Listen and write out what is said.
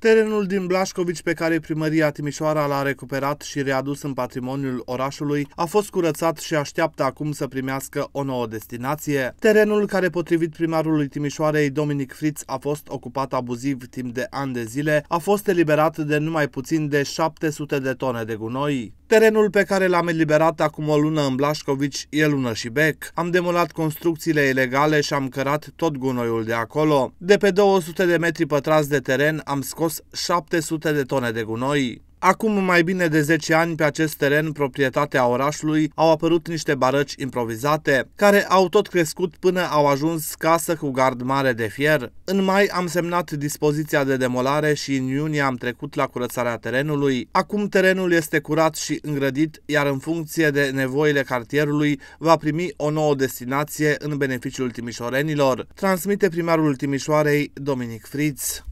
Terenul din Blașcovici pe care primăria Timișoara l-a recuperat și readus în patrimoniul orașului a fost curățat și așteaptă acum să primească o nouă destinație. Terenul care potrivit primarului Timișoarei Dominic Fritz a fost ocupat abuziv timp de ani de zile a fost eliberat de numai puțin de 700 de tone de gunoi. Terenul pe care l-am eliberat acum o lună în Blașcovici e lună și bec. Am demolat construcțiile ilegale și am cărat tot gunoiul de acolo. De pe 200 de metri pătrați de teren am scos scos 700 de tone de gunoi. Acum mai bine de 10 ani pe acest teren, proprietatea orașului, au apărut niște barăci improvizate, care au tot crescut până au ajuns casă cu gard mare de fier. În mai am semnat dispoziția de demolare și în iunie am trecut la curățarea terenului. Acum terenul este curat și îngrădit, iar în funcție de nevoile cartierului va primi o nouă destinație în beneficiul timișorenilor, transmite primarul Timișoarei Dominic Fritz.